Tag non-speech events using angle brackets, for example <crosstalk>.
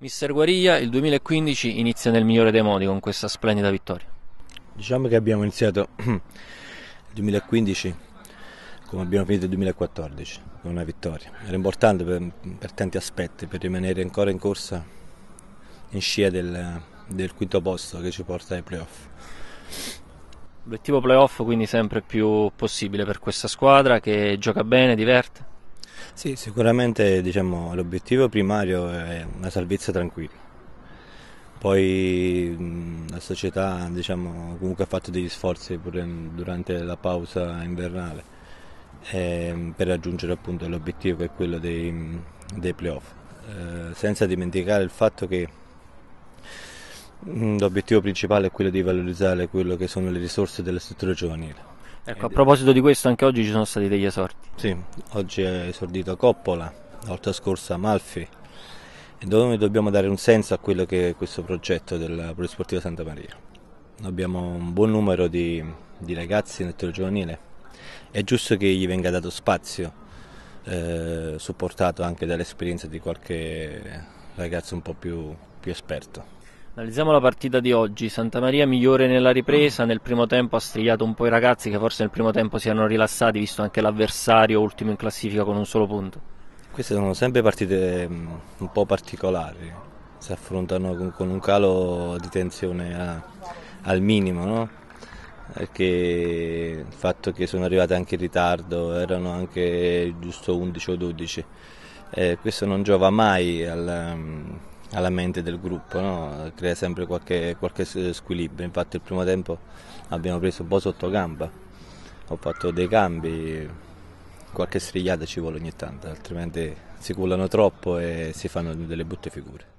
Mister Guariglia, il 2015 inizia nel migliore dei modi con questa splendida vittoria. Diciamo che abbiamo iniziato <clears throat> il 2015 come abbiamo finito il 2014, con una vittoria. Era importante per, per, tanti aspetti, per rimanere ancora in corsa in scia del, del quinto posto che ci porta ai playoff. L'obiettivo playoff quindi sempre più possibile per questa squadra che gioca bene, diverte? Sì, sicuramente diciamo, l'obiettivo primario è una salvezza tranquilla. Poi la società diciamo, comunque ha fatto degli sforzi pure durante la pausa invernale eh, per raggiungere appunto, l'obiettivo che è quello dei, dei playoff, eh, senza dimenticare il fatto che l'obiettivo principale è quello di valorizzare quelle che sono le risorse della struttura giovanile Ecco, a proposito di questo, anche oggi ci sono stati degli esordi. Sì, oggi è esordito Coppola, la volta scorsa Malfi. E noi dobbiamo dare un senso a quello che è questo progetto della Polisportiva Santa Maria. Abbiamo un buon numero di, di ragazzi nel settore giovanile. È giusto che gli venga dato spazio, eh, supportato anche dall'esperienza di qualche ragazzo un po' più, più esperto. Analizziamo la partita di oggi, Santa Maria migliore nella ripresa, nel primo tempo ha strigliato un po' i ragazzi che forse nel primo tempo si erano rilassati visto anche l'avversario ultimo in classifica con un solo punto. Queste sono sempre partite mm, un po' particolari, si affrontano con, un calo di tensione a, al minimo, no? perché il fatto che sono arrivate anche in ritardo, erano anche giusto 11 o 12, eh, questo non giova mai al mm, alla mente del gruppo, no? crea sempre qualche, qualche, squilibrio. Infatti il primo tempo abbiamo preso un po' sotto gamba, ho fatto dei cambi, qualche strigliata ci vuole ogni tanto, altrimenti si cullano troppo e si fanno delle brutte figure.